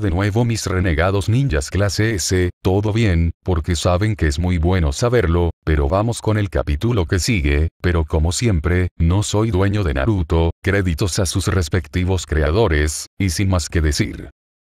de nuevo mis renegados ninjas clase S, todo bien, porque saben que es muy bueno saberlo, pero vamos con el capítulo que sigue, pero como siempre, no soy dueño de Naruto, créditos a sus respectivos creadores, y sin más que decir.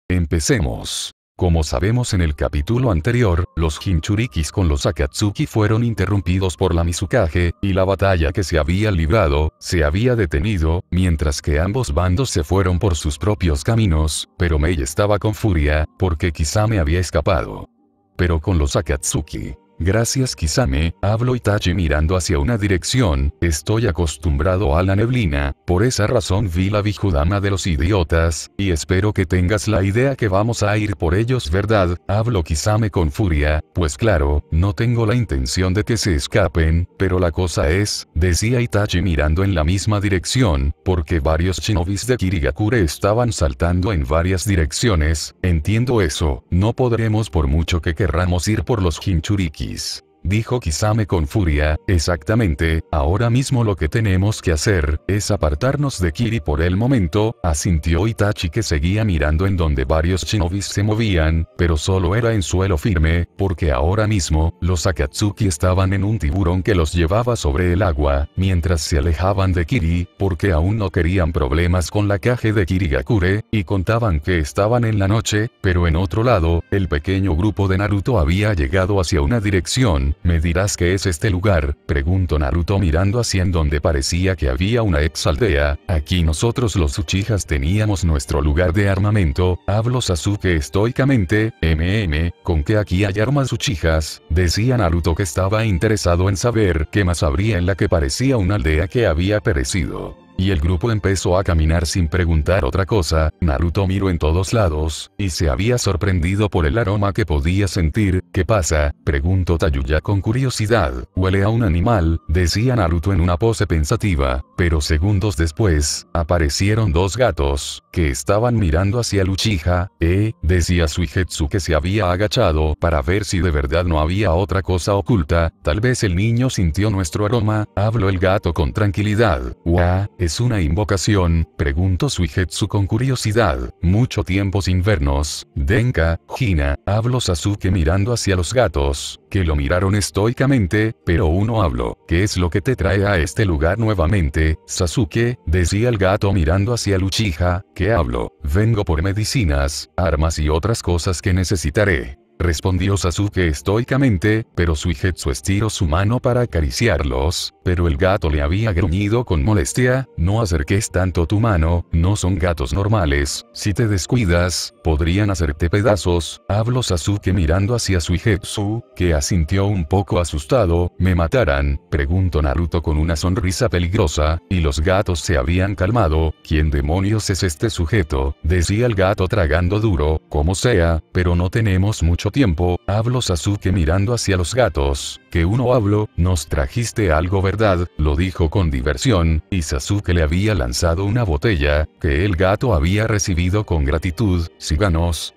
Empecemos. Como sabemos en el capítulo anterior, los Hinchurikis con los Akatsuki fueron interrumpidos por la Mizukage, y la batalla que se había librado, se había detenido, mientras que ambos bandos se fueron por sus propios caminos, pero Mei estaba con furia, porque quizá me había escapado. Pero con los Akatsuki, Gracias Kisame, hablo Itachi mirando hacia una dirección, estoy acostumbrado a la neblina, por esa razón vi la Bijudama de los idiotas, y espero que tengas la idea que vamos a ir por ellos verdad, hablo Kisame con furia, pues claro, no tengo la intención de que se escapen, pero la cosa es, decía Itachi mirando en la misma dirección, porque varios shinobis de Kirigakure estaban saltando en varias direcciones, entiendo eso, no podremos por mucho que querramos ir por los Hinchuriki. peace. dijo Kisame con furia, exactamente, ahora mismo lo que tenemos que hacer, es apartarnos de Kiri por el momento, asintió Itachi que seguía mirando en donde varios shinobis se movían, pero solo era en suelo firme, porque ahora mismo, los Akatsuki estaban en un tiburón que los llevaba sobre el agua, mientras se alejaban de Kiri, porque aún no querían problemas con la caja de Kirigakure, y contaban que estaban en la noche, pero en otro lado, el pequeño grupo de Naruto había llegado hacia una dirección, ¿me dirás qué es este lugar? Preguntó Naruto mirando hacia en donde parecía que había una ex aldea, aquí nosotros los Uchijas teníamos nuestro lugar de armamento, hablo Sasuke estoicamente, MM, ¿con qué aquí hay armas Uchijas? Decía Naruto que estaba interesado en saber qué más habría en la que parecía una aldea que había perecido. Y el grupo empezó a caminar sin preguntar otra cosa, Naruto miró en todos lados, y se había sorprendido por el aroma que podía sentir, ¿Qué pasa? preguntó Tayuya con curiosidad. Huele a un animal, decía Naruto en una pose pensativa, pero segundos después, aparecieron dos gatos, que estaban mirando hacia Luchija, eh, decía Suijetsu que se había agachado para ver si de verdad no había otra cosa oculta, tal vez el niño sintió nuestro aroma, habló el gato con tranquilidad. ¿Wa? ¿Es una invocación? preguntó Suijetsu con curiosidad. Mucho tiempo sin vernos, Denka, Hina, habló Sasuke mirando hacia a los gatos, que lo miraron estoicamente, pero uno habló, ¿qué es lo que te trae a este lugar nuevamente, Sasuke? decía el gato mirando hacia Luchija, ¿qué hablo? Vengo por medicinas, armas y otras cosas que necesitaré. Respondió Sasuke estoicamente, pero Suijetsu estiró su mano para acariciarlos, pero el gato le había gruñido con molestia, no acerques tanto tu mano, no son gatos normales, si te descuidas, podrían hacerte pedazos, hablo Sasuke mirando hacia su Suigetsu, que asintió un poco asustado, ¿me matarán? preguntó Naruto con una sonrisa peligrosa, y los gatos se habían calmado, ¿quién demonios es este sujeto? decía el gato tragando duro, como sea, pero no tenemos mucho tiempo, hablo Sasuke mirando hacia los gatos, que uno habló, nos trajiste algo verdadero lo dijo con diversión, y Sasuke le había lanzado una botella, que el gato había recibido con gratitud, si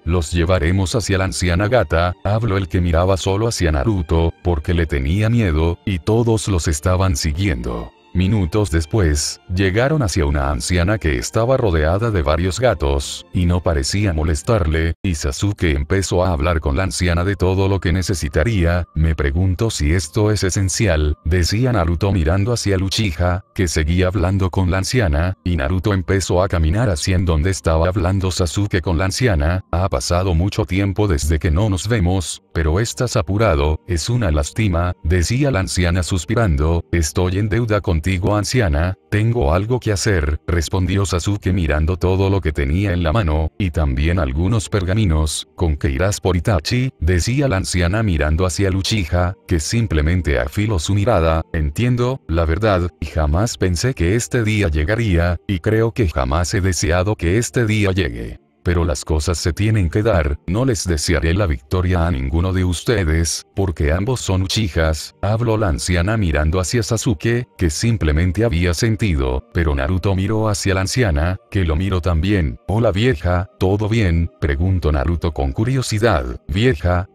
los llevaremos hacia la anciana gata, habló el que miraba solo hacia Naruto, porque le tenía miedo, y todos los estaban siguiendo. Minutos después, llegaron hacia una anciana que estaba rodeada de varios gatos, y no parecía molestarle, y Sasuke empezó a hablar con la anciana de todo lo que necesitaría, me pregunto si esto es esencial, decía Naruto mirando hacia Luchija, que seguía hablando con la anciana, y Naruto empezó a caminar hacia en donde estaba hablando Sasuke con la anciana, ha pasado mucho tiempo desde que no nos vemos, pero estás apurado, es una lástima, decía la anciana suspirando, estoy en deuda con contigo anciana, tengo algo que hacer, respondió Sasuke mirando todo lo que tenía en la mano, y también algunos pergaminos, con que irás por Itachi, decía la anciana mirando hacia Luchija, que simplemente afiló su mirada, entiendo, la verdad, y jamás pensé que este día llegaría, y creo que jamás he deseado que este día llegue. Pero las cosas se tienen que dar, no les desearé la victoria a ninguno de ustedes, porque ambos son Uchijas, habló la anciana mirando hacia Sasuke, que simplemente había sentido, pero Naruto miró hacia la anciana, que lo miró también. Hola vieja, ¿todo bien? preguntó Naruto con curiosidad. Vieja,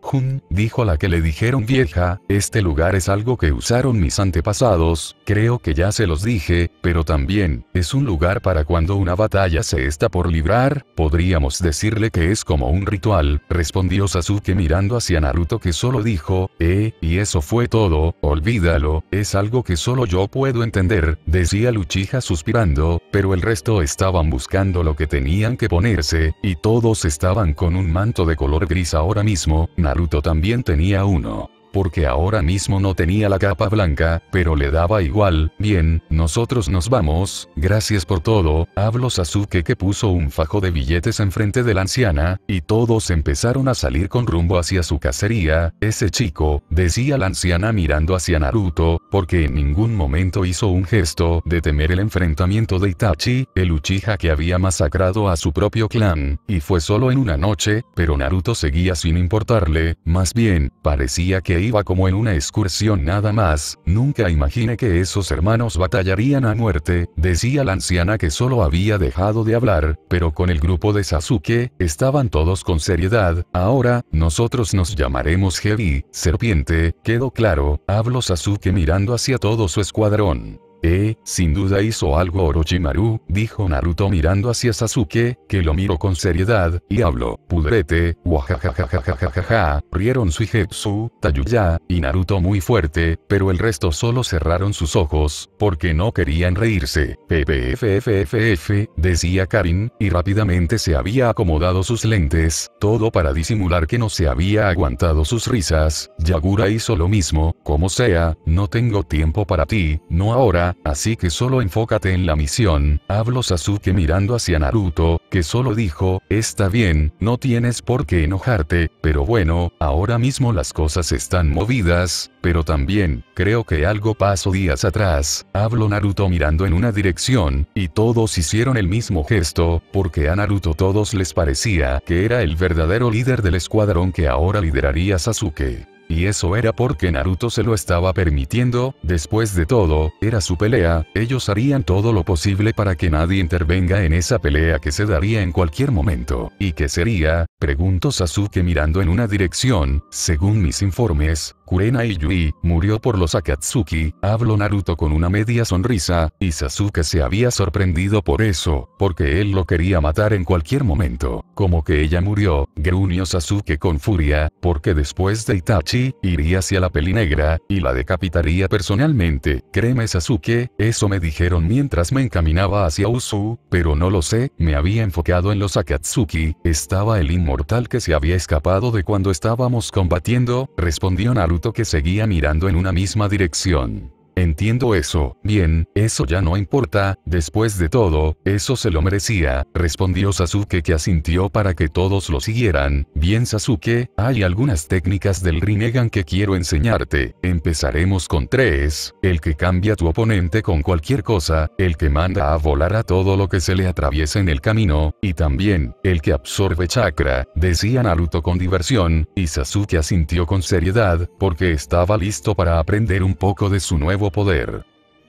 dijo la que le dijeron vieja, este lugar es algo que usaron mis antepasados, creo que ya se los dije, pero también, es un lugar para cuando una batalla se está por librar, podríamos decirle que es como un ritual, respondió Sasuke mirando hacia Naruto que solo dijo, eh, y eso fue todo, olvídalo, es algo que solo yo puedo entender, decía Luchija suspirando, pero el resto estaban buscando lo que tenían que ponerse, y todos estaban con un manto de color gris ahora mismo, Naruto también tenía uno porque ahora mismo no tenía la capa blanca, pero le daba igual, bien, nosotros nos vamos, gracias por todo, Habló Sasuke que puso un fajo de billetes enfrente de la anciana, y todos empezaron a salir con rumbo hacia su cacería, ese chico, decía la anciana mirando hacia Naruto, porque en ningún momento hizo un gesto de temer el enfrentamiento de Itachi, el Uchiha que había masacrado a su propio clan, y fue solo en una noche, pero Naruto seguía sin importarle, más bien, parecía que iba como en una excursión nada más, nunca imaginé que esos hermanos batallarían a muerte, decía la anciana que solo había dejado de hablar, pero con el grupo de Sasuke, estaban todos con seriedad, ahora, nosotros nos llamaremos Heavy, serpiente, quedó claro, habló Sasuke mirando hacia todo su escuadrón. Eh, sin duda hizo algo Orochimaru, dijo Naruto mirando hacia Sasuke, que lo miró con seriedad, y habló, pudrete, wajajajajajajaja, rieron Suijetsu, Tayuya, y Naruto muy fuerte, pero el resto solo cerraron sus ojos, porque no querían reírse, ppffff, decía Karin, y rápidamente se había acomodado sus lentes, todo para disimular que no se había aguantado sus risas, Yagura hizo lo mismo, como sea, no tengo tiempo para ti, no ahora, así que solo enfócate en la misión, habló Sasuke mirando hacia Naruto, que solo dijo, está bien, no tienes por qué enojarte, pero bueno, ahora mismo las cosas están movidas, pero también, creo que algo pasó días atrás, habló Naruto mirando en una dirección, y todos hicieron el mismo gesto, porque a Naruto todos les parecía que era el verdadero líder del escuadrón que ahora lideraría Sasuke. Y eso era porque Naruto se lo estaba permitiendo, después de todo, era su pelea, ellos harían todo lo posible para que nadie intervenga en esa pelea que se daría en cualquier momento. ¿Y que sería? Preguntó Sasuke mirando en una dirección, según mis informes, Kurena Yui, murió por los Akatsuki, habló Naruto con una media sonrisa, y Sasuke se había sorprendido por eso, porque él lo quería matar en cualquier momento. Como que ella murió, gruñó Sasuke con furia, porque después de Itachi, iría hacia la peli negra, y la decapitaría personalmente. Créeme Sasuke, eso me dijeron mientras me encaminaba hacia Usu, pero no lo sé, me había enfocado en los Akatsuki, estaba el inmortal que se había escapado de cuando estábamos combatiendo, respondió Naruto que seguía mirando en una misma dirección. Entiendo eso, bien, eso ya no importa, después de todo, eso se lo merecía, respondió Sasuke que asintió para que todos lo siguieran, bien Sasuke, hay algunas técnicas del Rinnegan que quiero enseñarte, empezaremos con tres, el que cambia tu oponente con cualquier cosa, el que manda a volar a todo lo que se le atraviesa en el camino, y también, el que absorbe chakra, decía Naruto con diversión, y Sasuke asintió con seriedad, porque estaba listo para aprender un poco de su nuevo poder,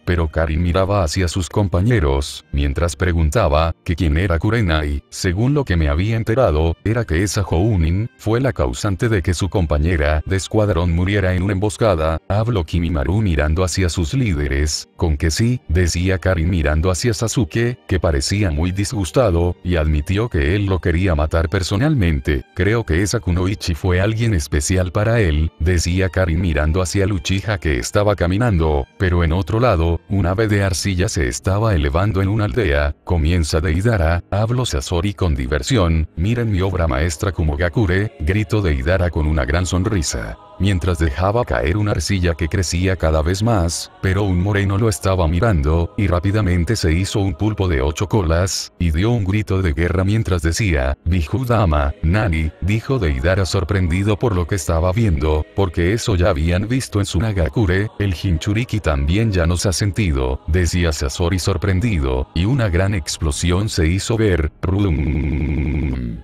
pero Karin miraba hacia sus compañeros, mientras preguntaba, que quién era Kurenai, según lo que me había enterado, era que esa Jounin, fue la causante de que su compañera de escuadrón muriera en una emboscada, habló Kimimaru mirando hacia sus líderes, con que sí, decía Karin mirando hacia Sasuke, que parecía muy disgustado, y admitió que él lo quería matar personalmente, creo que esa Kunoichi fue alguien especial para él, decía Karin mirando hacia Luchija que estaba caminando, pero en otro lado, un ave de arcilla se estaba elevando en una aldea, comienza Deidara, hablo Sasori con diversión, miren mi obra maestra como Gakure, grito Deidara con una gran sonrisa. Mientras dejaba caer una arcilla que crecía cada vez más, pero un moreno lo estaba mirando, y rápidamente se hizo un pulpo de ocho colas, y dio un grito de guerra mientras decía, Bijudama, Nani, dijo Deidara sorprendido por lo que estaba viendo, porque eso ya habían visto en su Nagakure, el Hinchuriki también ya nos hace sentido, decía Sasori sorprendido, y una gran explosión se hizo ver. Rum.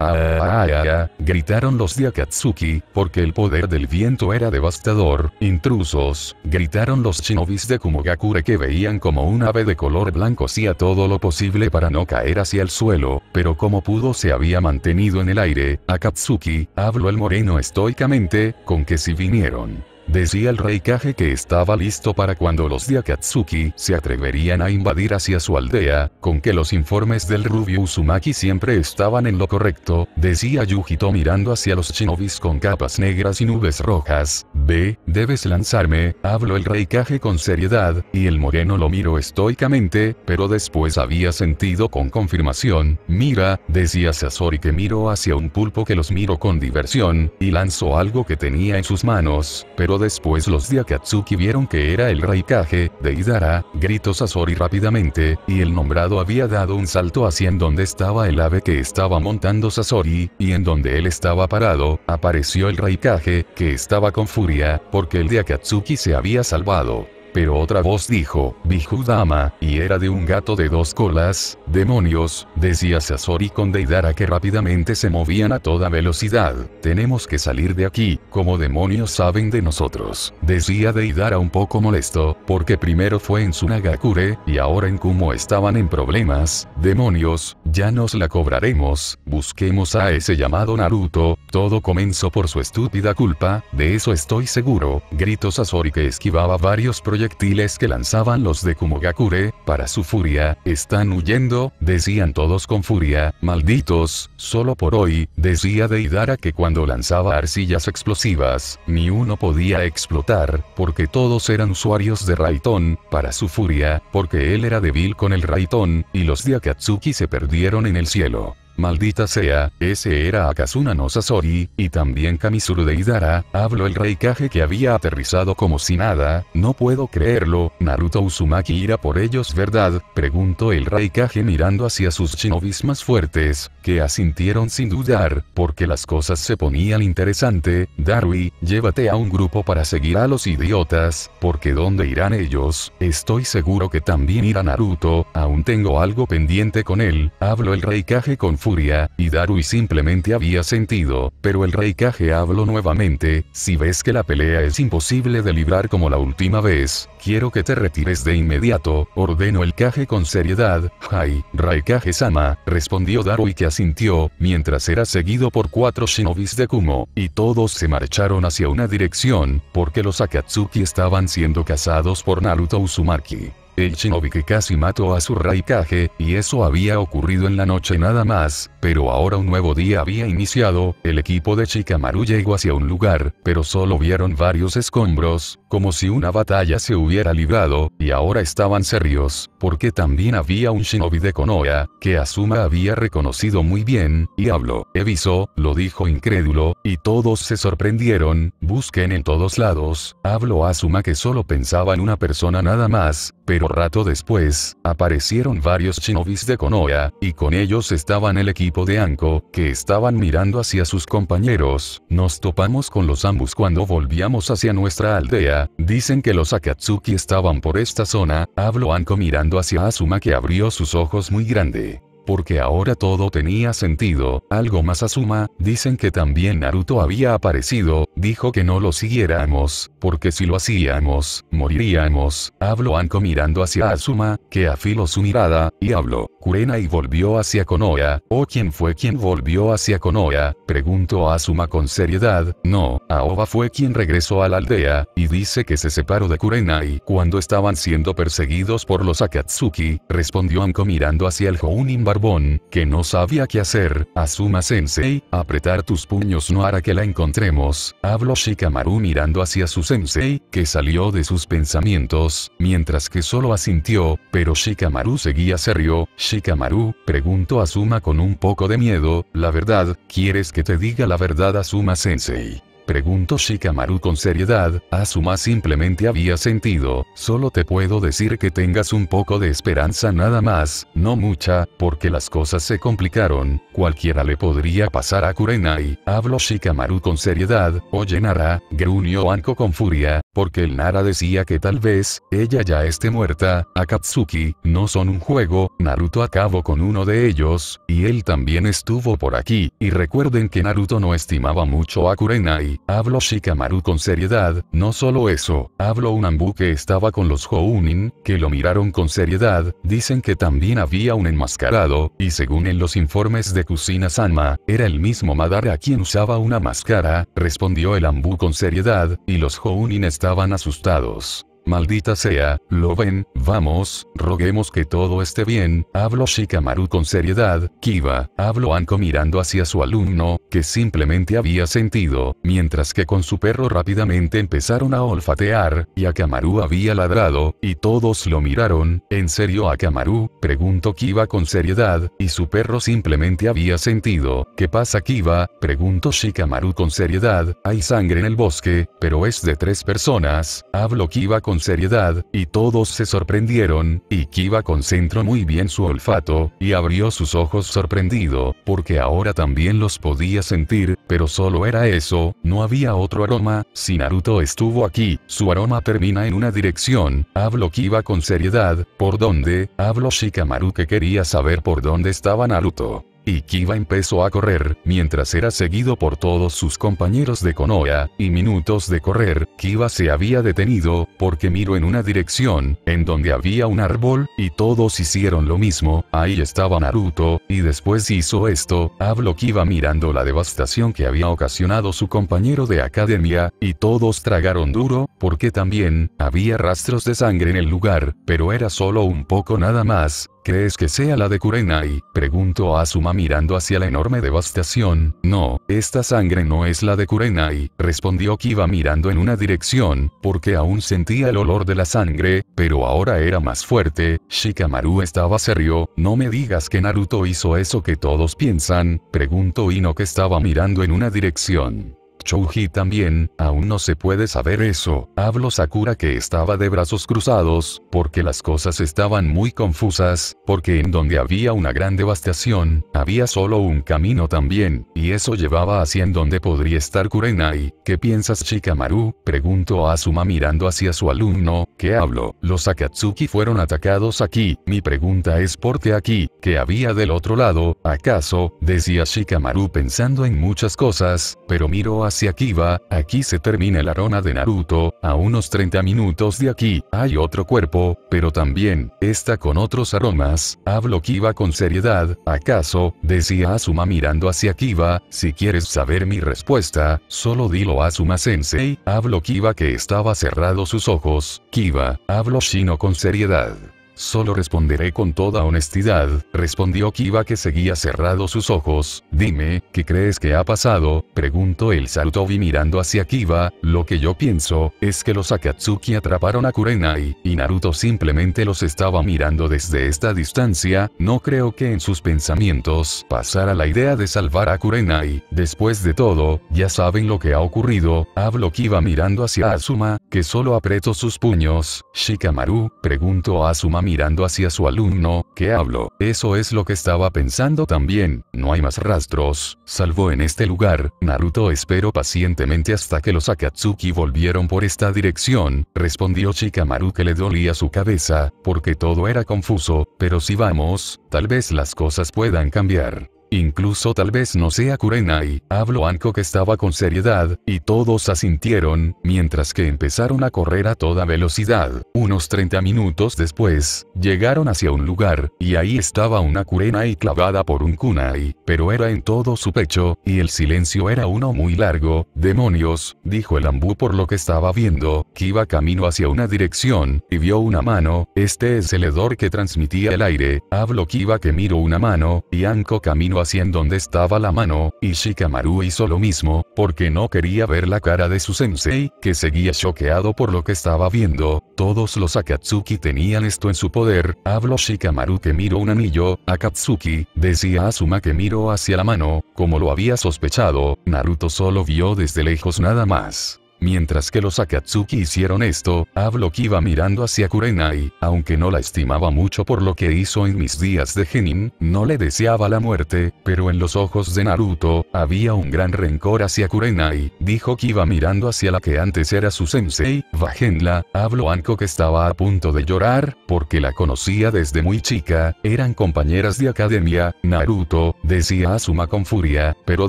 Ah, ah, ah, ah, gritaron los de Akatsuki, porque el poder del viento era devastador. Intrusos, gritaron los shinobis de Kumogakure que veían como un ave de color blanco hacía todo lo posible para no caer hacia el suelo, pero como pudo se había mantenido en el aire. Akatsuki, habló el moreno estoicamente, con que si vinieron. Decía el rey que estaba listo para cuando los de Akatsuki se atreverían a invadir hacia su aldea, con que los informes del rubio Uzumaki siempre estaban en lo correcto, decía Yujito mirando hacia los shinobis con capas negras y nubes rojas. Ve, debes lanzarme, habló el rey con seriedad, y el moreno lo miró estoicamente, pero después había sentido con confirmación, mira, decía Sasori que miró hacia un pulpo que los miró con diversión, y lanzó algo que tenía en sus manos, pero después los de Akatsuki vieron que era el Raikage de Hidara, gritó Sasori rápidamente, y el nombrado había dado un salto hacia en donde estaba el ave que estaba montando Sasori, y en donde él estaba parado, apareció el Raikage que estaba con furia, porque el de Akatsuki se había salvado. Pero otra voz dijo, Bijudama, y era de un gato de dos colas, demonios, decía Sasori con Deidara que rápidamente se movían a toda velocidad, tenemos que salir de aquí, como demonios saben de nosotros, decía Deidara un poco molesto, porque primero fue en Sunagakure, y ahora en Kumo estaban en problemas, demonios, ya nos la cobraremos, busquemos a ese llamado Naruto, todo comenzó por su estúpida culpa, de eso estoy seguro, gritó Sasori que esquivaba varios proyectos que lanzaban los de Kumogakure, para su furia, están huyendo, decían todos con furia, malditos, solo por hoy, decía Deidara que cuando lanzaba arcillas explosivas, ni uno podía explotar, porque todos eran usuarios de Raiton, para su furia, porque él era débil con el Raiton, y los de Akatsuki se perdieron en el cielo. Maldita sea, ese era Akasuna no Sasori, y también Kamisuru de Hidara, habló el reikaje que había aterrizado como si nada, no puedo creerlo, Naruto Uzumaki irá por ellos ¿verdad? Preguntó el Raikage mirando hacia sus shinobis más fuertes, que asintieron sin dudar, porque las cosas se ponían interesante, Darui, llévate a un grupo para seguir a los idiotas, porque ¿dónde irán ellos? Estoy seguro que también irá Naruto, aún tengo algo pendiente con él, habló el Raikage con furia, y Darui simplemente había sentido, pero el rey habló nuevamente, si ves que la pelea es imposible de librar como la última vez, quiero que te retires de inmediato, ordenó el Kage con seriedad, jai, raikage sama respondió Darui que asintió, mientras era seguido por cuatro shinobis de Kumo, y todos se marcharon hacia una dirección, porque los Akatsuki estaban siendo cazados por Naruto Uzumaki. El shinobi que casi mató a su Raikage, y eso había ocurrido en la noche nada más, pero ahora un nuevo día había iniciado, el equipo de Shikamaru llegó hacia un lugar, pero solo vieron varios escombros, como si una batalla se hubiera librado, y ahora estaban serios, porque también había un shinobi de Konoha, que Asuma había reconocido muy bien, y habló, Eviso, lo dijo incrédulo, y todos se sorprendieron, busquen en todos lados, habló Asuma que solo pensaba en una persona nada más, pero rato después, aparecieron varios shinobis de Konoha, y con ellos estaban el equipo de Anko, que estaban mirando hacia sus compañeros. Nos topamos con los Ambus cuando volvíamos hacia nuestra aldea, dicen que los Akatsuki estaban por esta zona, habló Anko mirando hacia Asuma que abrió sus ojos muy grande. Porque ahora todo tenía sentido, algo más asuma, dicen que también Naruto había aparecido, dijo que no lo siguiéramos, porque si lo hacíamos, moriríamos. habló Anko mirando hacia Asuma, que afiló su mirada, y habló. Kurena y volvió hacia Konoha, o quién fue quien volvió hacia Konoha, preguntó Asuma con seriedad, no, Aoba fue quien regresó a la aldea, y dice que se separó de Kurenai cuando estaban siendo perseguidos por los Akatsuki, respondió Anko mirando hacia el Jounin Barbón, que no sabía qué hacer, Asuma sensei, apretar tus puños no hará que la encontremos, habló Shikamaru mirando hacia su sensei, que salió de sus pensamientos, mientras que solo asintió, pero Shikamaru seguía serio, Shikamaru, Preguntó Asuma con un poco de miedo, la verdad, ¿quieres que te diga la verdad Asuma sensei? Preguntó Shikamaru con seriedad, Asuma simplemente había sentido, solo te puedo decir que tengas un poco de esperanza nada más, no mucha, porque las cosas se complicaron, cualquiera le podría pasar a Kurenai, habló Shikamaru con seriedad, oye Nara, gruñó Anko con furia, porque el Nara decía que tal vez, ella ya esté muerta, Akatsuki, no son un juego, Naruto acabó con uno de ellos, y él también estuvo por aquí, y recuerden que Naruto no estimaba mucho a Kurenai, hablo Shikamaru con seriedad, no solo eso, hablo un Ambu que estaba con los Jounin que lo miraron con seriedad, dicen que también había un enmascarado, y según en los informes de Kusina Sanma, era el mismo Madara quien usaba una máscara, respondió el Ambu con seriedad, y los Hounin estaban estaban asustados. Maldita sea, lo ven, vamos, roguemos que todo esté bien, hablo Shikamaru con seriedad, Kiba, hablo Anko mirando hacia su alumno, que simplemente había sentido, mientras que con su perro rápidamente empezaron a olfatear, y Akamaru había ladrado, y todos lo miraron, ¿en serio Akamaru? preguntó Kiba con seriedad, y su perro simplemente había sentido, ¿qué pasa Kiba? preguntó Shikamaru con seriedad, hay sangre en el bosque, pero es de tres personas, hablo Kiba con con seriedad, y todos se sorprendieron, y Kiba concentró muy bien su olfato, y abrió sus ojos sorprendido, porque ahora también los podía sentir, pero solo era eso, no había otro aroma, si Naruto estuvo aquí, su aroma termina en una dirección, hablo Kiba con seriedad, ¿por dónde? Hablo Shikamaru que quería saber por dónde estaba Naruto. Y Kiva empezó a correr, mientras era seguido por todos sus compañeros de Konoha, y minutos de correr, Kiba se había detenido, porque miró en una dirección, en donde había un árbol, y todos hicieron lo mismo, ahí estaba Naruto, y después hizo esto, habló Kiba mirando la devastación que había ocasionado su compañero de academia, y todos tragaron duro, porque también, había rastros de sangre en el lugar, pero era solo un poco nada más, ¿Crees que sea la de Kurenai? Preguntó Asuma mirando hacia la enorme devastación. No, esta sangre no es la de Kurenai, respondió Kiba mirando en una dirección, porque aún sentía el olor de la sangre, pero ahora era más fuerte. Shikamaru estaba serio, no me digas que Naruto hizo eso que todos piensan, preguntó Ino que estaba mirando en una dirección. Chouji también, aún no se puede saber eso, hablo Sakura que estaba de brazos cruzados, porque las cosas estaban muy confusas, porque en donde había una gran devastación, había solo un camino también, y eso llevaba hacia en donde podría estar Kurenai. ¿Qué piensas Shikamaru? Preguntó Asuma mirando hacia su alumno, ¿qué hablo? Los Akatsuki fueron atacados aquí, mi pregunta es por qué aquí, que había del otro lado, acaso, decía Shikamaru pensando en muchas cosas, pero miró a hacia Kiba, aquí se termina la ronda de Naruto, a unos 30 minutos de aquí, hay otro cuerpo, pero también, está con otros aromas, hablo Kiba con seriedad, acaso, decía Asuma mirando hacia Kiba, si quieres saber mi respuesta, solo dilo Asuma sensei, hablo Kiba que estaba cerrado sus ojos, Kiba, hablo Shino con seriedad. Solo responderé con toda honestidad, respondió Kiba que seguía cerrado sus ojos, dime, ¿qué crees que ha pasado? preguntó el Sarutobi mirando hacia Kiba, lo que yo pienso, es que los Akatsuki atraparon a Kurenai, y Naruto simplemente los estaba mirando desde esta distancia, no creo que en sus pensamientos pasara la idea de salvar a Kurenai, después de todo, ya saben lo que ha ocurrido, habló Kiba mirando hacia Asuma, que solo apretó sus puños. Shikamaru, preguntó a Asuma mirando hacia su alumno, ¿qué hablo? Eso es lo que estaba pensando también, no hay más rastros, salvo en este lugar. Naruto esperó pacientemente hasta que los Akatsuki volvieron por esta dirección, respondió Shikamaru que le dolía su cabeza, porque todo era confuso, pero si vamos, tal vez las cosas puedan cambiar incluso tal vez no sea Kurenai, habló que estaba con seriedad, y todos asintieron, mientras que empezaron a correr a toda velocidad. Unos 30 minutos después, llegaron hacia un lugar, y ahí estaba una Kurenai clavada por un Kunai, pero era en todo su pecho, y el silencio era uno muy largo. Demonios, dijo el ambú por lo que estaba viendo, que iba camino hacia una dirección, y vio una mano, este es el hedor que transmitía el aire, hablo Kiba que miró una mano, y Anko camino hacia en donde estaba la mano, y Shikamaru hizo lo mismo, porque no quería ver la cara de su sensei, que seguía choqueado por lo que estaba viendo, todos los Akatsuki tenían esto en su poder, habló Shikamaru que miró un anillo, Akatsuki, decía Asuma que miró hacia la mano, como lo había sospechado, Naruto solo vio desde lejos nada más. Mientras que los Akatsuki hicieron esto, que iba mirando hacia Kurenai, aunque no la estimaba mucho por lo que hizo en mis días de Genin, no le deseaba la muerte, pero en los ojos de Naruto, había un gran rencor hacia Kurenai, dijo que iba mirando hacia la que antes era su sensei, bajenla. habló Anko que estaba a punto de llorar, porque la conocía desde muy chica, eran compañeras de academia, Naruto, decía Asuma con furia, pero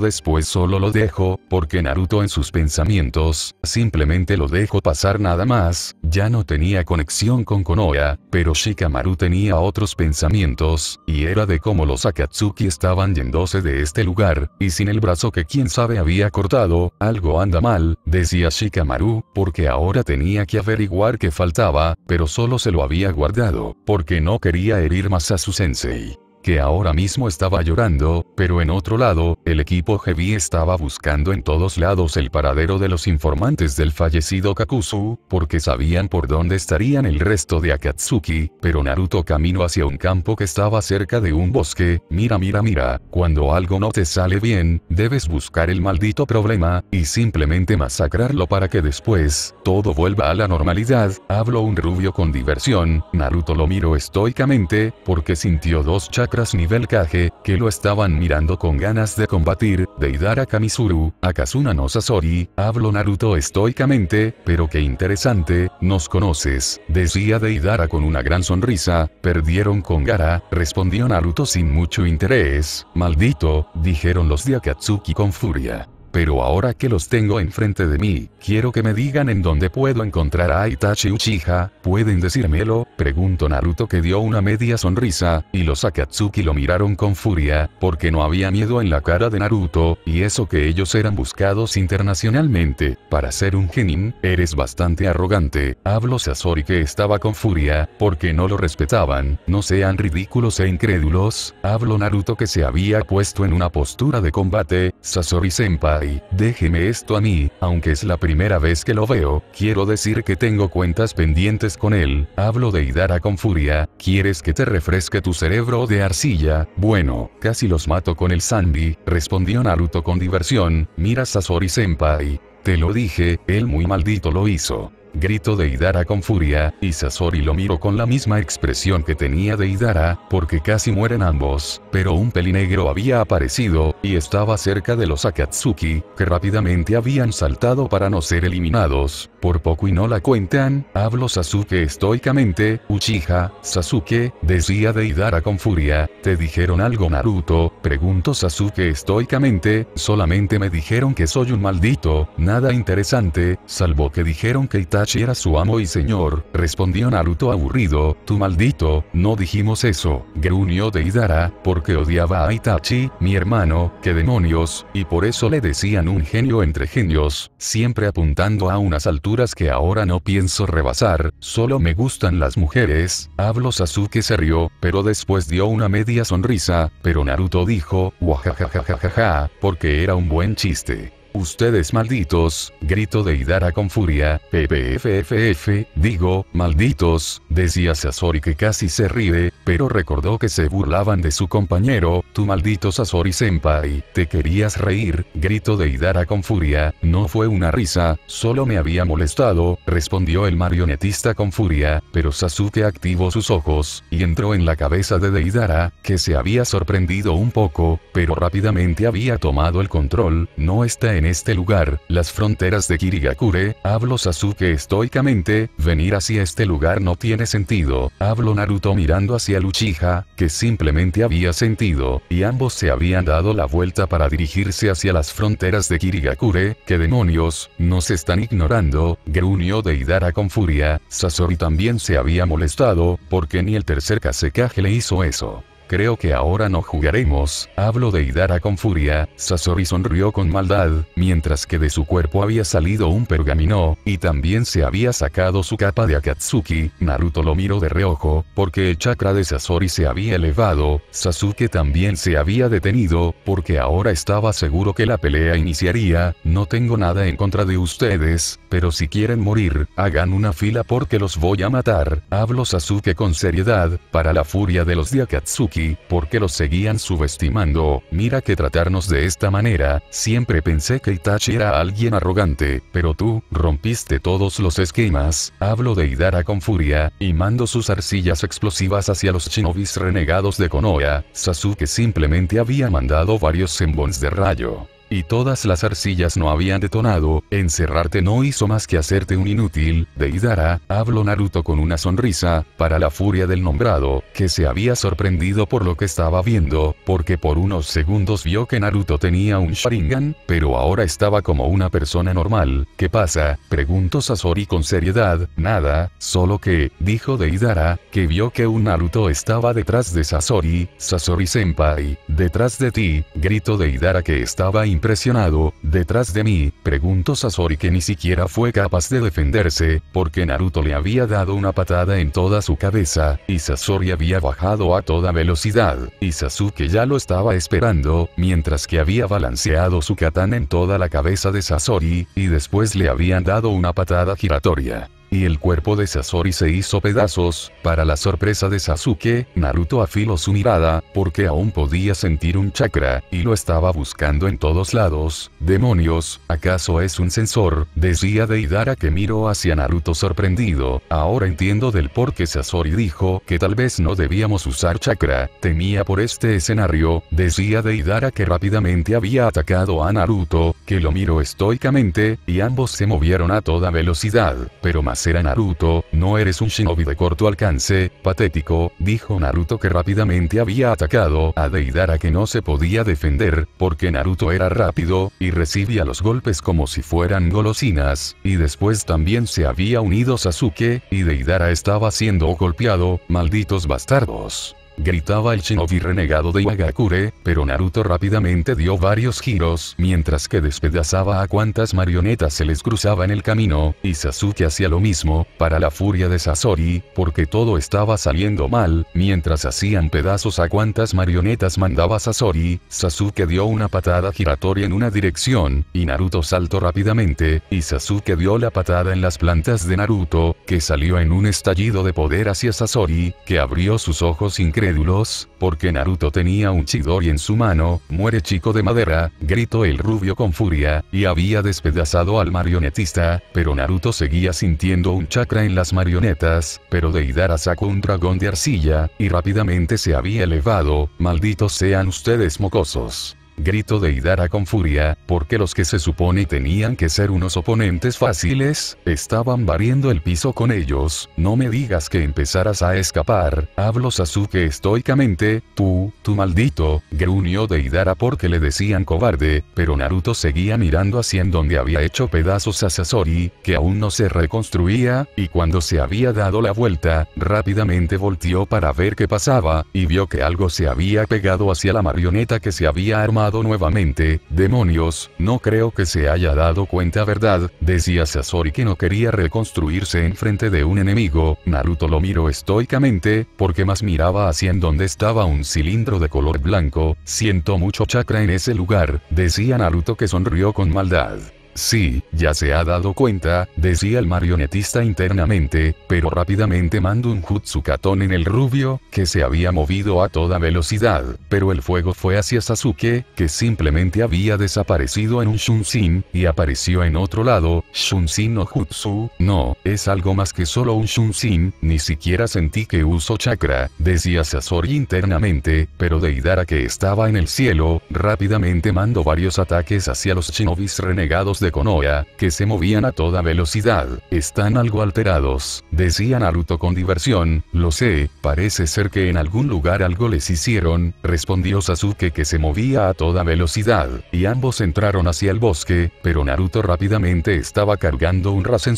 después solo lo dejó, porque Naruto en sus pensamientos, simplemente lo dejó pasar nada más, ya no tenía conexión con Konoha, pero Shikamaru tenía otros pensamientos, y era de cómo los Akatsuki estaban yéndose de este lugar, y sin el brazo que quién sabe había cortado, algo anda mal, decía Shikamaru, porque ahora tenía que averiguar qué faltaba, pero solo se lo había guardado, porque no quería herir más a su sensei que ahora mismo estaba llorando, pero en otro lado, el equipo Heavy estaba buscando en todos lados el paradero de los informantes del fallecido Kakuzu, porque sabían por dónde estarían el resto de Akatsuki, pero Naruto caminó hacia un campo que estaba cerca de un bosque, mira mira mira, cuando algo no te sale bien, debes buscar el maldito problema, y simplemente masacrarlo para que después, todo vuelva a la normalidad, habló un rubio con diversión, Naruto lo miró estoicamente, porque sintió dos chakras nivel Kage, que lo estaban mirando con ganas de combatir, Deidara Kamisuru, Akazuna no Sasori, hablo Naruto estoicamente, pero qué interesante, nos conoces, decía Deidara con una gran sonrisa, perdieron con Gara, respondió Naruto sin mucho interés, maldito, dijeron los de Akatsuki con furia pero ahora que los tengo enfrente de mí, quiero que me digan en dónde puedo encontrar a Itachi Uchiha, ¿pueden decírmelo? Preguntó Naruto que dio una media sonrisa, y los Akatsuki lo miraron con furia, porque no había miedo en la cara de Naruto, y eso que ellos eran buscados internacionalmente, para ser un genin, eres bastante arrogante, hablo Sasori que estaba con furia, porque no lo respetaban, no sean ridículos e incrédulos, hablo Naruto que se había puesto en una postura de combate, Sasori Senpai déjeme esto a mí, aunque es la primera vez que lo veo, quiero decir que tengo cuentas pendientes con él, hablo de Hidara con furia, ¿quieres que te refresque tu cerebro de arcilla? Bueno, casi los mato con el sandi. respondió Naruto con diversión, mira Sasori Senpai. Te lo dije, él muy maldito lo hizo grito de hidara con furia, y Sasori lo miró con la misma expresión que tenía de hidara, porque casi mueren ambos, pero un pelinegro había aparecido, y estaba cerca de los Akatsuki, que rápidamente habían saltado para no ser eliminados, por poco y no la cuentan, hablo Sasuke estoicamente, Uchiha, Sasuke, decía de hidara con furia, ¿te dijeron algo Naruto? pregunto Sasuke estoicamente, solamente me dijeron que soy un maldito, nada interesante, salvo que dijeron que Itachi era su amo y señor, respondió Naruto aburrido, tu maldito, no dijimos eso, gruñó Idara, porque odiaba a Itachi, mi hermano, que demonios, y por eso le decían un genio entre genios, siempre apuntando a unas alturas que ahora no pienso rebasar, solo me gustan las mujeres, hablo Sasuke se rió, pero después dio una media sonrisa, pero Naruto dijo, guajajajajaja, porque era un buen chiste. Ustedes malditos, grito Deidara con furia, ppfff, digo, malditos, decía Sasori que casi se ríe, pero recordó que se burlaban de su compañero, tu maldito Sasori senpai, te querías reír, grito de con furia, no fue una risa, solo me había molestado, respondió el marionetista con furia, pero Sasuke activó sus ojos, y entró en la cabeza de Deidara, que se había sorprendido un poco, pero rápidamente había tomado el control, no está en este lugar, las fronteras de Kirigakure, hablo Sasuke estoicamente, venir hacia este lugar no tiene sentido, hablo Naruto mirando hacia Luchija, que simplemente había sentido, y ambos se habían dado la vuelta para dirigirse hacia las fronteras de Kirigakure, que demonios, nos están ignorando, gruñó Deidara con furia, Sasori también se había molestado, porque ni el tercer Kasekage le hizo eso. Creo que ahora no jugaremos, hablo de Hidara con furia, Sasori sonrió con maldad, mientras que de su cuerpo había salido un pergamino, y también se había sacado su capa de Akatsuki, Naruto lo miró de reojo, porque el chakra de Sasori se había elevado, Sasuke también se había detenido, porque ahora estaba seguro que la pelea iniciaría, no tengo nada en contra de ustedes, pero si quieren morir, hagan una fila porque los voy a matar, hablo Sasuke con seriedad, para la furia de los de Akatsuki porque los seguían subestimando, mira que tratarnos de esta manera, siempre pensé que Itachi era alguien arrogante, pero tú, rompiste todos los esquemas, hablo de Hidara con furia, y mando sus arcillas explosivas hacia los shinobis renegados de Konoha, Sasuke simplemente había mandado varios sembons de rayo y todas las arcillas no habían detonado, encerrarte no hizo más que hacerte un inútil, de Deidara, habló Naruto con una sonrisa, para la furia del nombrado, que se había sorprendido por lo que estaba viendo, porque por unos segundos vio que Naruto tenía un Sharingan, pero ahora estaba como una persona normal, ¿qué pasa? preguntó Sasori con seriedad, nada, solo que, dijo Deidara, que vio que un Naruto estaba detrás de Sasori, Sasori-senpai, detrás de ti, gritó Deidara que estaba impresionado, detrás de mí, preguntó Sasori que ni siquiera fue capaz de defenderse, porque Naruto le había dado una patada en toda su cabeza, y Sasori había bajado a toda velocidad, y Sasuke ya lo estaba esperando, mientras que había balanceado su katana en toda la cabeza de Sasori, y después le habían dado una patada giratoria. Y el cuerpo de Sasori se hizo pedazos, para la sorpresa de Sasuke, Naruto afiló su mirada, porque aún podía sentir un chakra, y lo estaba buscando en todos lados, demonios, ¿acaso es un sensor? Decía Deidara que miró hacia Naruto sorprendido, ahora entiendo del por qué Sasori dijo que tal vez no debíamos usar chakra, temía por este escenario, decía Deidara que rápidamente había atacado a Naruto, que lo miró estoicamente, y ambos se movieron a toda velocidad, pero más era Naruto, no eres un shinobi de corto alcance, patético, dijo Naruto que rápidamente había atacado a Deidara que no se podía defender, porque Naruto era rápido, y recibía los golpes como si fueran golosinas, y después también se había unido Sasuke, y Deidara estaba siendo golpeado, malditos bastardos. Gritaba el shinobi renegado de Iwagakure pero Naruto rápidamente dio varios giros mientras que despedazaba a cuantas marionetas se les cruzaba en el camino, y Sasuke hacía lo mismo, para la furia de Sasori, porque todo estaba saliendo mal, mientras hacían pedazos a cuantas marionetas mandaba Sasori, Sasuke dio una patada giratoria en una dirección, y Naruto saltó rápidamente, y Sasuke dio la patada en las plantas de Naruto, que salió en un estallido de poder hacia Sasori, que abrió sus ojos increíbles incrédulos, porque Naruto tenía un Chidori en su mano, muere chico de madera, gritó el rubio con furia, y había despedazado al marionetista, pero Naruto seguía sintiendo un chakra en las marionetas, pero Deidara sacó un dragón de arcilla, y rápidamente se había elevado, malditos sean ustedes mocosos. Grito de Hidara con furia, porque los que se supone tenían que ser unos oponentes fáciles, estaban barriendo el piso con ellos, no me digas que empezaras a escapar, hablo Sasuke estoicamente, tú, tu maldito, gruñó de Hidara porque le decían cobarde, pero Naruto seguía mirando hacia en donde había hecho pedazos a Sasori, que aún no se reconstruía, y cuando se había dado la vuelta, rápidamente volteó para ver qué pasaba, y vio que algo se había pegado hacia la marioneta que se había armado nuevamente, demonios, no creo que se haya dado cuenta verdad, decía Sasori que no quería reconstruirse en frente de un enemigo, Naruto lo miró estoicamente, porque más miraba hacia en donde estaba un cilindro de color blanco, siento mucho chakra en ese lugar, decía Naruto que sonrió con maldad. Sí, ya se ha dado cuenta, decía el marionetista internamente, pero rápidamente mandó un jutsu katón en el rubio, que se había movido a toda velocidad, pero el fuego fue hacia Sasuke, que simplemente había desaparecido en un Shunshin, y apareció en otro lado, Shunshin no Jutsu, no, es algo más que solo un Shunshin, ni siquiera sentí que uso chakra, decía Sasori internamente, pero Deidara que estaba en el cielo, rápidamente mandó varios ataques hacia los shinobis renegados de de que se movían a toda velocidad. Están algo alterados, decía Naruto con diversión, lo sé, parece ser que en algún lugar algo les hicieron, respondió Sasuke que se movía a toda velocidad, y ambos entraron hacia el bosque, pero Naruto rápidamente estaba cargando un Rasen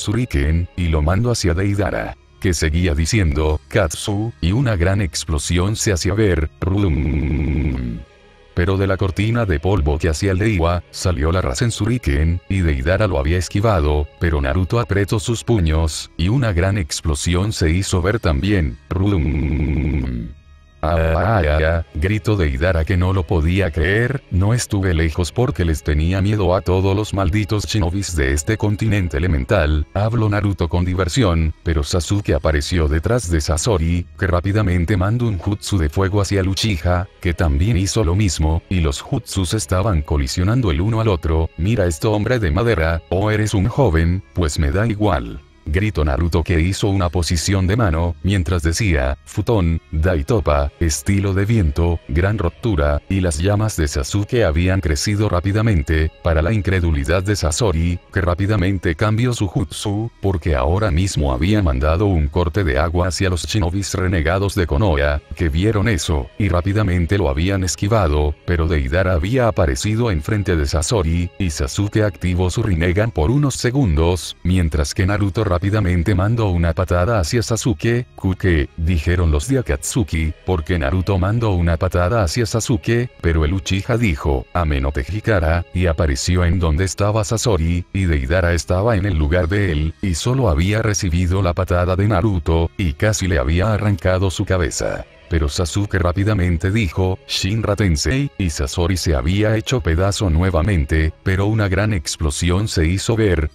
y lo mandó hacia Deidara que seguía diciendo, Katsu, y una gran explosión se hacía ver, rum pero de la cortina de polvo que hacía el de Iwa, salió la en Suriken, y Deidara lo había esquivado, pero Naruto apretó sus puños, y una gran explosión se hizo ver también. Ah, grito de Hidara que no lo podía creer, no estuve lejos porque les tenía miedo a todos los malditos shinobis de este continente elemental, hablo Naruto con diversión, pero Sasuke apareció detrás de Sasori, que rápidamente mandó un jutsu de fuego hacia Luchija, que también hizo lo mismo, y los jutsus estaban colisionando el uno al otro, mira esto hombre de madera, o oh, eres un joven, pues me da igual. Grito Naruto que hizo una posición de mano, mientras decía, Futón, Daitopa, estilo de viento, gran rotura" y las llamas de Sasuke habían crecido rápidamente, para la incredulidad de Sasori, que rápidamente cambió su jutsu, porque ahora mismo había mandado un corte de agua hacia los shinobis renegados de Konoha, que vieron eso, y rápidamente lo habían esquivado, pero Deidara había aparecido enfrente de Sasori, y Sasuke activó su Rinnegan por unos segundos, mientras que Naruto Rápidamente mandó una patada hacia Sasuke, Kuke, dijeron los de Akatsuki, porque Naruto mandó una patada hacia Sasuke, pero el Uchiha dijo, Ameno Hikara, y apareció en donde estaba Sasori, y Deidara estaba en el lugar de él, y solo había recibido la patada de Naruto, y casi le había arrancado su cabeza. Pero Sasuke rápidamente dijo, Shinra Tensei, y Sasori se había hecho pedazo nuevamente, pero una gran explosión se hizo ver,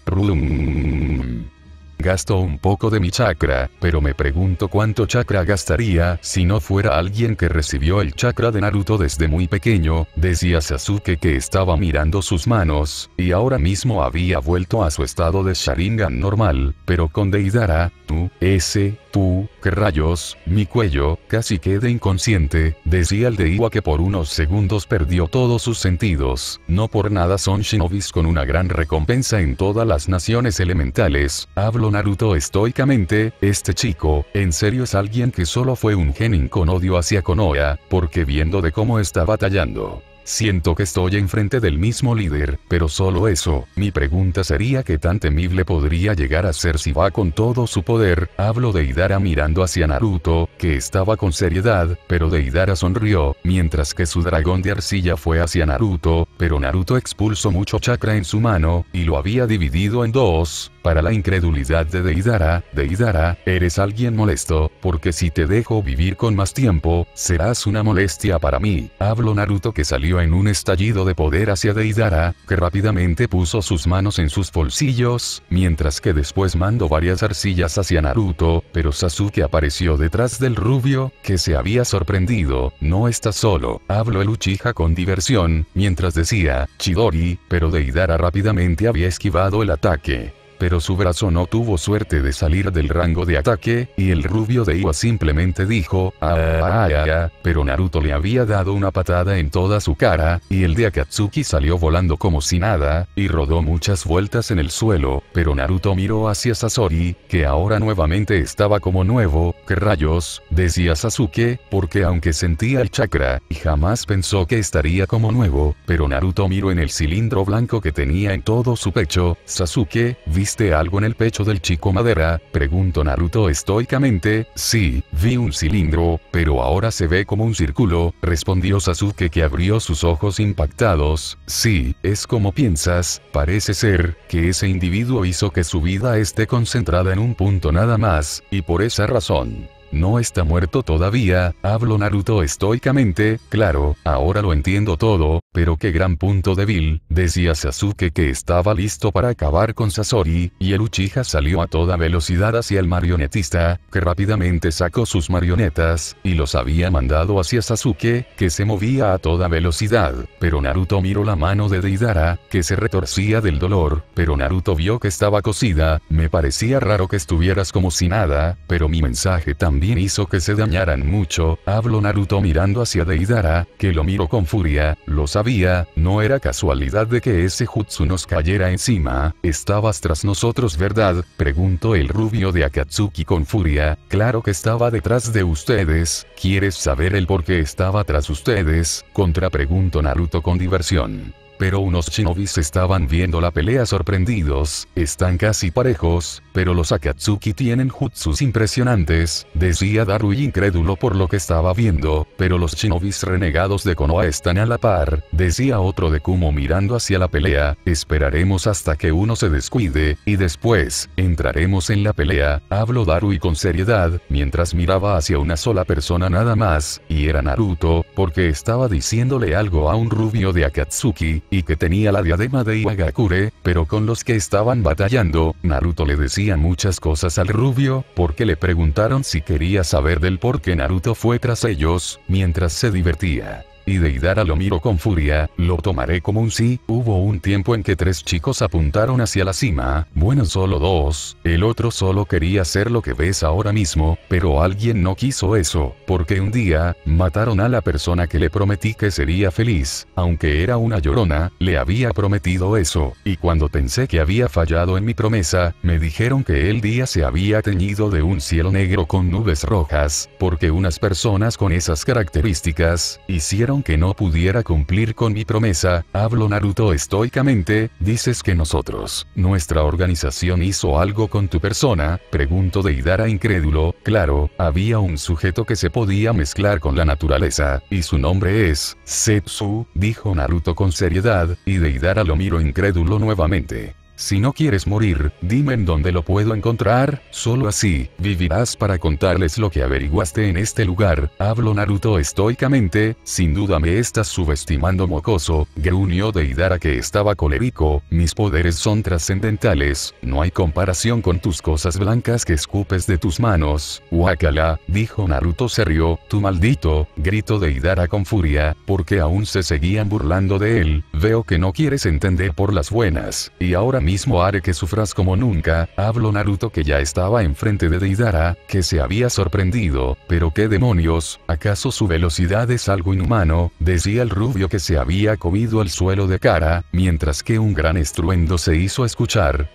Gasto un poco de mi chakra, pero me pregunto cuánto chakra gastaría si no fuera alguien que recibió el chakra de Naruto desde muy pequeño, decía Sasuke que estaba mirando sus manos, y ahora mismo había vuelto a su estado de Sharingan normal, pero con Deidara, tú, ese, Tú, qué rayos, mi cuello, casi quede inconsciente, decía el de Iwa que por unos segundos perdió todos sus sentidos, no por nada son shinobis con una gran recompensa en todas las naciones elementales, hablo Naruto estoicamente, este chico, en serio es alguien que solo fue un genin con odio hacia Konoha, porque viendo de cómo está batallando, Siento que estoy enfrente del mismo líder, pero solo eso, mi pregunta sería qué tan temible podría llegar a ser si va con todo su poder, hablo de Idara mirando hacia Naruto, que estaba con seriedad, pero de sonrió, mientras que su dragón de arcilla fue hacia Naruto, pero Naruto expulsó mucho chakra en su mano, y lo había dividido en dos, para la incredulidad de Deidara, Deidara, eres alguien molesto, porque si te dejo vivir con más tiempo, serás una molestia para mí, hablo Naruto que salió en un estallido de poder hacia Deidara, que rápidamente puso sus manos en sus bolsillos, mientras que después mandó varias arcillas hacia Naruto, pero Sasuke apareció detrás del rubio, que se había sorprendido, no está solo, habló el Uchiha con diversión, mientras decía, Chidori, pero Deidara rápidamente había esquivado el ataque pero su brazo no tuvo suerte de salir del rango de ataque, y el rubio de Iwa simplemente dijo, ah, ah, ah, ah, pero Naruto le había dado una patada en toda su cara, y el de Akatsuki salió volando como si nada, y rodó muchas vueltas en el suelo, pero Naruto miró hacia Sasori, que ahora nuevamente estaba como nuevo, ¿qué rayos? decía Sasuke, porque aunque sentía el chakra, y jamás pensó que estaría como nuevo, pero Naruto miró en el cilindro blanco que tenía en todo su pecho, Sasuke, viste algo en el pecho del chico madera? Preguntó Naruto estoicamente, sí, vi un cilindro, pero ahora se ve como un círculo, respondió Sasuke que abrió sus ojos impactados, sí, es como piensas, parece ser, que ese individuo hizo que su vida esté concentrada en un punto nada más, y por esa razón, no está muerto todavía, habló Naruto estoicamente, claro, ahora lo entiendo todo, pero qué gran punto débil, decía Sasuke que estaba listo para acabar con Sasori, y el Uchiha salió a toda velocidad hacia el marionetista, que rápidamente sacó sus marionetas, y los había mandado hacia Sasuke, que se movía a toda velocidad, pero Naruto miró la mano de Deidara, que se retorcía del dolor, pero Naruto vio que estaba cosida, me parecía raro que estuvieras como si nada, pero mi mensaje también hizo que se dañaran mucho, habló Naruto mirando hacia Deidara, que lo miró con furia, lo sabía, no era casualidad de que ese jutsu nos cayera encima, estabas tras nosotros verdad, preguntó el rubio de Akatsuki con furia, claro que estaba detrás de ustedes, ¿quieres saber el por qué estaba tras ustedes? contra Contrapreguntó Naruto con diversión pero unos shinobis estaban viendo la pelea sorprendidos, están casi parejos, pero los Akatsuki tienen jutsus impresionantes, decía Darui incrédulo por lo que estaba viendo, pero los shinobis renegados de Konoha están a la par, decía otro de Kumo mirando hacia la pelea, esperaremos hasta que uno se descuide, y después, entraremos en la pelea, habló Darui con seriedad, mientras miraba hacia una sola persona nada más, y era Naruto, porque estaba diciéndole algo a un rubio de Akatsuki, y que tenía la diadema de Iwagakure, pero con los que estaban batallando, Naruto le decía muchas cosas al rubio, porque le preguntaron si quería saber del por qué Naruto fue tras ellos, mientras se divertía. Y Deidara lo miro con furia, lo tomaré como un sí, hubo un tiempo en que tres chicos apuntaron hacia la cima, bueno solo dos, el otro solo quería hacer lo que ves ahora mismo, pero alguien no quiso eso, porque un día, mataron a la persona que le prometí que sería feliz, aunque era una llorona, le había prometido eso, y cuando pensé que había fallado en mi promesa, me dijeron que el día se había teñido de un cielo negro con nubes rojas, porque unas personas con esas características, hicieron que no pudiera cumplir con mi promesa, hablo Naruto estoicamente, dices que nosotros, nuestra organización hizo algo con tu persona, pregunto Deidara incrédulo, claro, había un sujeto que se podía mezclar con la naturaleza, y su nombre es, Setsu, dijo Naruto con seriedad, y Deidara lo miro incrédulo nuevamente. Si no quieres morir, dime en dónde lo puedo encontrar, solo así, vivirás para contarles lo que averiguaste en este lugar, hablo Naruto estoicamente, sin duda me estás subestimando mocoso, gruñó Deidara que estaba colérico, mis poderes son trascendentales, no hay comparación con tus cosas blancas que escupes de tus manos, Wakala, dijo Naruto serio, tu maldito, gritó Deidara con furia, porque aún se seguían burlando de él, veo que no quieres entender por las buenas, y ahora mismo mismo haré que sufras como nunca, habló Naruto que ya estaba enfrente de Deidara, que se había sorprendido, pero qué demonios, acaso su velocidad es algo inhumano, decía el rubio que se había comido el suelo de cara, mientras que un gran estruendo se hizo escuchar,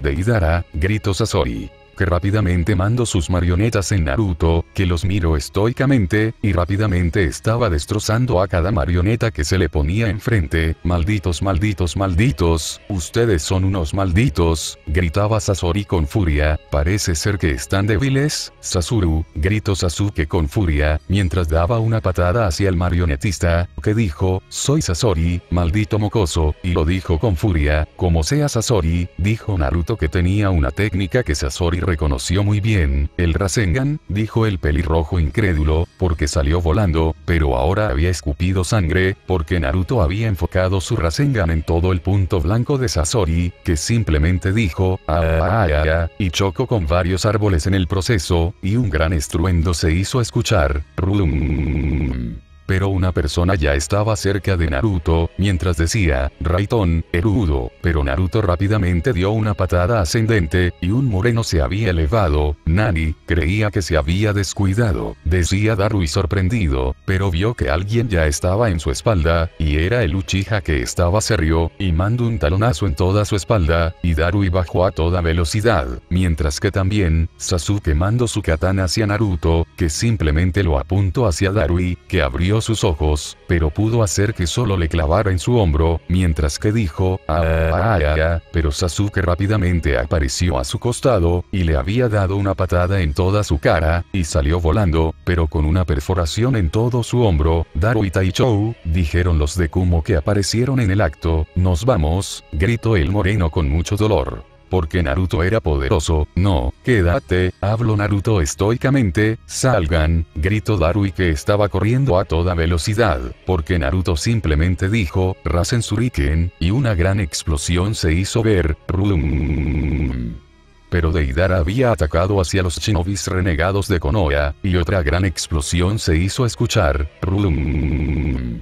Deidara, gritó Sasori que rápidamente mando sus marionetas en Naruto, que los miro estoicamente, y rápidamente estaba destrozando a cada marioneta que se le ponía enfrente, malditos malditos malditos, ustedes son unos malditos, gritaba Sasori con furia, parece ser que están débiles, Sasuru, gritó Sasuke con furia, mientras daba una patada hacia el marionetista, que dijo, soy Sasori, maldito mocoso, y lo dijo con furia, como sea Sasori, dijo Naruto que tenía una técnica que Sasori reconoció muy bien, el Rasengan, dijo el pelirrojo incrédulo, porque salió volando, pero ahora había escupido sangre, porque Naruto había enfocado su Rasengan en todo el punto blanco de Sasori, que simplemente dijo, ah, ah, ah, y chocó con varios árboles en el proceso, y un gran estruendo se hizo escuchar, pero una persona ya estaba cerca de Naruto, mientras decía, Raiton, Erudo, pero Naruto rápidamente dio una patada ascendente, y un moreno se había elevado, Nani, creía que se había descuidado, decía Darui sorprendido, pero vio que alguien ya estaba en su espalda, y era el Uchiha que estaba serio, y mandó un talonazo en toda su espalda, y Darui bajó a toda velocidad, mientras que también, Sasuke mandó su katana hacia Naruto, que simplemente lo apuntó hacia Darui, que abrió sus ojos, pero pudo hacer que solo le clavara en su hombro, mientras que dijo, ah, ah, ah, ah, pero Sasuke rápidamente apareció a su costado, y le había dado una patada en toda su cara, y salió volando, pero con una perforación en todo su hombro, Daru y Taichou, dijeron los de Kumo que aparecieron en el acto, nos vamos, gritó el moreno con mucho dolor porque Naruto era poderoso, no, quédate, hablo Naruto estoicamente, salgan, gritó Darui que estaba corriendo a toda velocidad, porque Naruto simplemente dijo, Rasen Suriken, y una gran explosión se hizo ver, pero Deidara había atacado hacia los shinobis renegados de Konoha, y otra gran explosión se hizo escuchar. Rum.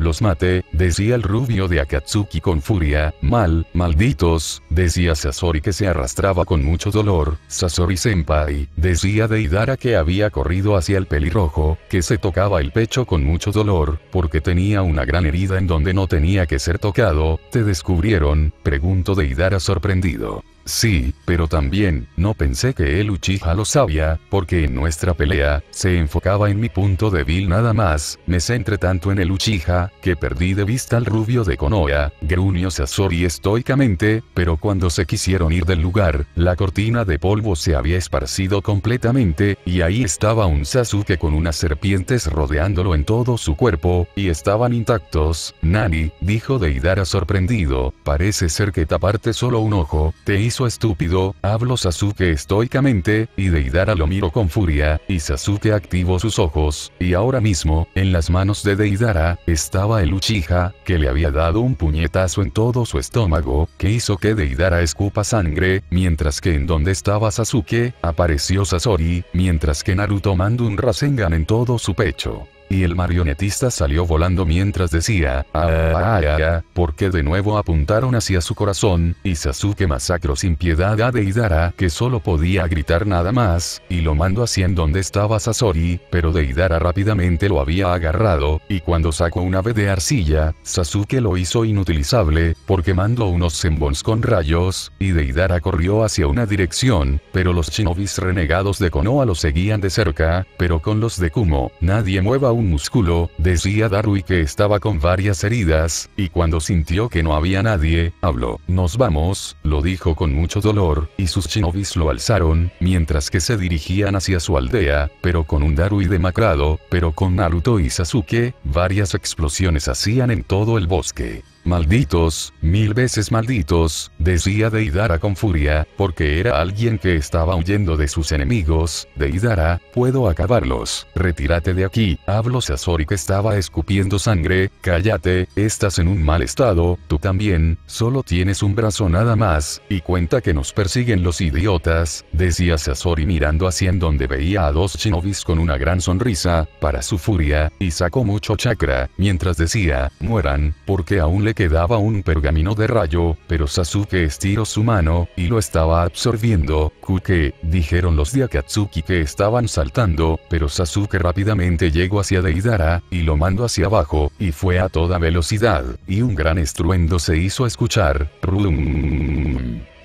Los maté, decía el rubio de Akatsuki con furia, mal, malditos, decía Sasori que se arrastraba con mucho dolor, Sasori senpai, decía Deidara que había corrido hacia el pelirrojo, que se tocaba el pecho con mucho dolor, porque tenía una gran herida en donde no tenía que ser tocado, te descubrieron, preguntó Deidara sorprendido. Sí, pero también, no pensé que el Uchiha lo sabía, porque en nuestra pelea, se enfocaba en mi punto débil nada más, me centré tanto en el Uchiha, que perdí de vista al rubio de Konoha, gruñó Sasori estoicamente, pero cuando se quisieron ir del lugar, la cortina de polvo se había esparcido completamente, y ahí estaba un Sasuke con unas serpientes rodeándolo en todo su cuerpo, y estaban intactos, Nani, dijo Deidara sorprendido, parece ser que taparte solo un ojo, te hizo hizo estúpido, habló Sasuke estoicamente, y Deidara lo miró con furia, y Sasuke activó sus ojos, y ahora mismo, en las manos de Deidara, estaba el Uchiha, que le había dado un puñetazo en todo su estómago, que hizo que Deidara escupa sangre, mientras que en donde estaba Sasuke, apareció Sasori, mientras que Naruto mandó un Rasengan en todo su pecho y el marionetista salió volando mientras decía, ah, ah, ah, ah, porque de nuevo apuntaron hacia su corazón, y Sasuke masacró sin piedad a Deidara que solo podía gritar nada más, y lo mandó hacia en donde estaba Sasori, pero Deidara rápidamente lo había agarrado, y cuando sacó una ave de arcilla, Sasuke lo hizo inutilizable, porque mandó unos sembons con rayos, y Deidara corrió hacia una dirección, pero los shinobis renegados de Konoha lo seguían de cerca, pero con los de Kumo, nadie mueva un músculo, decía Darui que estaba con varias heridas, y cuando sintió que no había nadie, habló. Nos vamos, lo dijo con mucho dolor, y sus shinobis lo alzaron, mientras que se dirigían hacia su aldea, pero con un Darui demacrado, pero con Naruto y Sasuke, varias explosiones hacían en todo el bosque. Malditos, mil veces malditos, decía Deidara con furia, porque era alguien que estaba huyendo de sus enemigos, Deidara, puedo acabarlos, retírate de aquí, hablo Sasori que estaba escupiendo sangre, cállate, estás en un mal estado, tú también, solo tienes un brazo nada más, y cuenta que nos persiguen los idiotas, decía Sasori mirando hacia en donde veía a dos shinobis con una gran sonrisa, para su furia, y sacó mucho chakra, mientras decía, mueran, porque aún le quedaba un pergamino de rayo, pero Sasuke estiró su mano, y lo estaba absorbiendo, Kuke, dijeron los de Akatsuki que estaban saltando, pero Sasuke rápidamente llegó hacia Deidara, y lo mandó hacia abajo, y fue a toda velocidad, y un gran estruendo se hizo escuchar,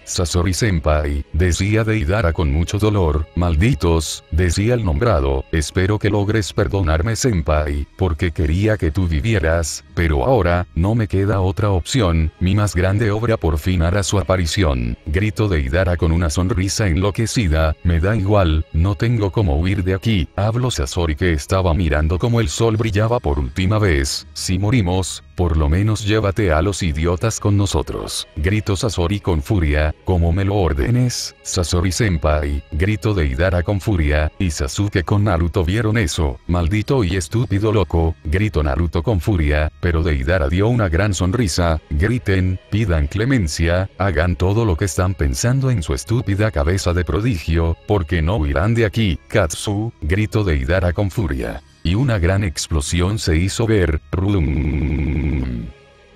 Sasori Senpai, decía Deidara con mucho dolor, malditos, decía el nombrado, espero que logres perdonarme Senpai, porque quería que tú vivieras, pero ahora, no me queda otra opción, mi más grande obra por fin hará su aparición, grito Deidara con una sonrisa enloquecida, me da igual, no tengo cómo huir de aquí, hablo Sasori que estaba mirando como el sol brillaba por última vez, si morimos, por lo menos llévate a los idiotas con nosotros. Grito Sasori con furia, como me lo ordenes, Sasori Senpai. Grito de idara con furia, y Sasuke con Naruto vieron eso. Maldito y estúpido loco, grito Naruto con furia, pero Deidara dio una gran sonrisa. Griten, pidan clemencia, hagan todo lo que están pensando en su estúpida cabeza de prodigio, porque no huirán de aquí. Katsu, grito de idara con furia y una gran explosión se hizo ver. Rum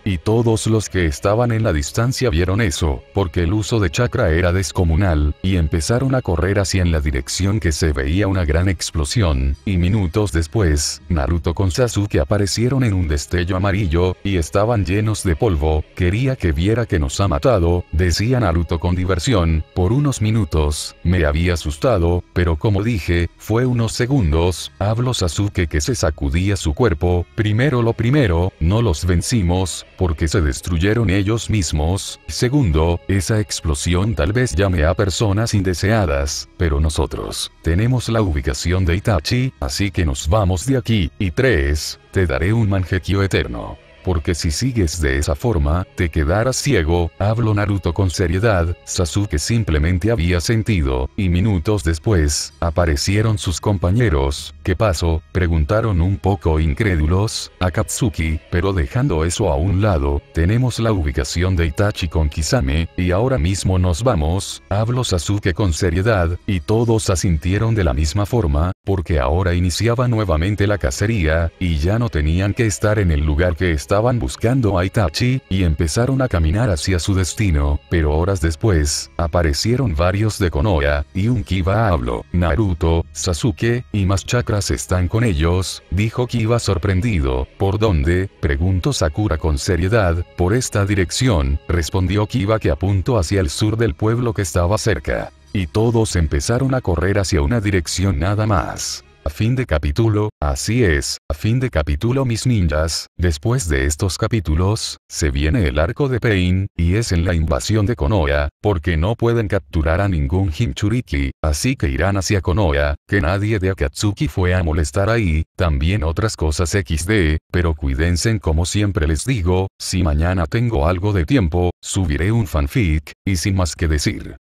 y todos los que estaban en la distancia vieron eso, porque el uso de chakra era descomunal, y empezaron a correr hacia en la dirección que se veía una gran explosión, y minutos después, Naruto con Sasuke aparecieron en un destello amarillo, y estaban llenos de polvo, quería que viera que nos ha matado, decía Naruto con diversión, por unos minutos, me había asustado, pero como dije, fue unos segundos, hablo Sasuke que se sacudía su cuerpo, primero lo primero, no los vencimos, porque se destruyeron ellos mismos. Segundo, esa explosión tal vez llame a personas indeseadas, pero nosotros tenemos la ubicación de Itachi, así que nos vamos de aquí. Y tres, te daré un manjequio eterno. Porque si sigues de esa forma, te quedarás ciego, habló Naruto con seriedad, Sasuke simplemente había sentido, y minutos después, aparecieron sus compañeros, ¿qué pasó? preguntaron un poco incrédulos, a Katsuki, pero dejando eso a un lado, tenemos la ubicación de Itachi con Kisame, y ahora mismo nos vamos, habló Sasuke con seriedad, y todos asintieron de la misma forma, porque ahora iniciaba nuevamente la cacería, y ya no tenían que estar en el lugar que estaban estaban buscando a Itachi, y empezaron a caminar hacia su destino, pero horas después, aparecieron varios de Konoha, y un Kiba habló. Naruto, Sasuke, y más chakras están con ellos, dijo Kiba sorprendido. ¿Por dónde? preguntó Sakura con seriedad. Por esta dirección, respondió Kiba que apuntó hacia el sur del pueblo que estaba cerca. Y todos empezaron a correr hacia una dirección nada más. A fin de capítulo, así es, a fin de capítulo mis ninjas, después de estos capítulos, se viene el arco de Pain, y es en la invasión de Konoha, porque no pueden capturar a ningún Hinchuriki, así que irán hacia Konoha, que nadie de Akatsuki fue a molestar ahí, también otras cosas XD, pero cuídense como siempre les digo, si mañana tengo algo de tiempo, subiré un fanfic, y sin más que decir.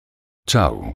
Chao.